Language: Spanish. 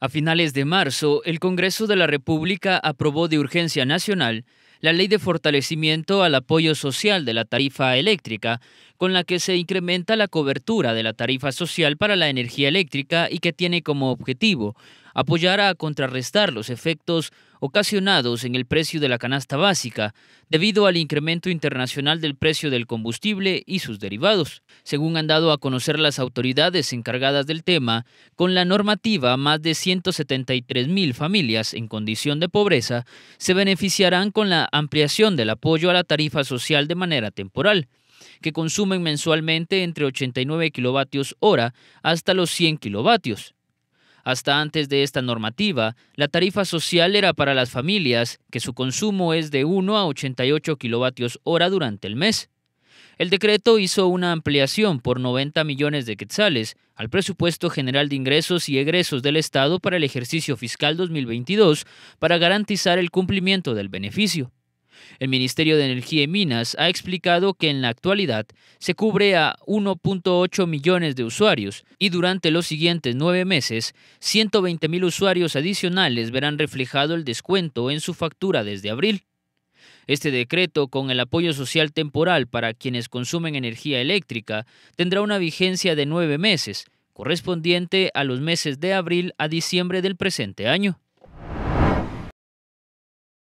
A finales de marzo, el Congreso de la República aprobó de urgencia nacional la ley de fortalecimiento al apoyo social de la tarifa eléctrica, con la que se incrementa la cobertura de la tarifa social para la energía eléctrica y que tiene como objetivo apoyar a contrarrestar los efectos ocasionados en el precio de la canasta básica debido al incremento internacional del precio del combustible y sus derivados, según han dado a conocer las autoridades encargadas del tema, con la normativa más de 173 mil familias en condición de pobreza se beneficiarán con la ampliación del apoyo a la tarifa social de manera temporal, que consumen mensualmente entre 89 kilovatios hora hasta los 100 kilovatios. Hasta antes de esta normativa, la tarifa social era para las familias que su consumo es de 1 a 88 kilovatios hora durante el mes. El decreto hizo una ampliación por 90 millones de quetzales al presupuesto general de ingresos y egresos del Estado para el ejercicio fiscal 2022 para garantizar el cumplimiento del beneficio. El Ministerio de Energía y Minas ha explicado que en la actualidad se cubre a 1.8 millones de usuarios y durante los siguientes nueve meses, 120 mil usuarios adicionales verán reflejado el descuento en su factura desde abril. Este decreto, con el apoyo social temporal para quienes consumen energía eléctrica, tendrá una vigencia de nueve meses, correspondiente a los meses de abril a diciembre del presente año.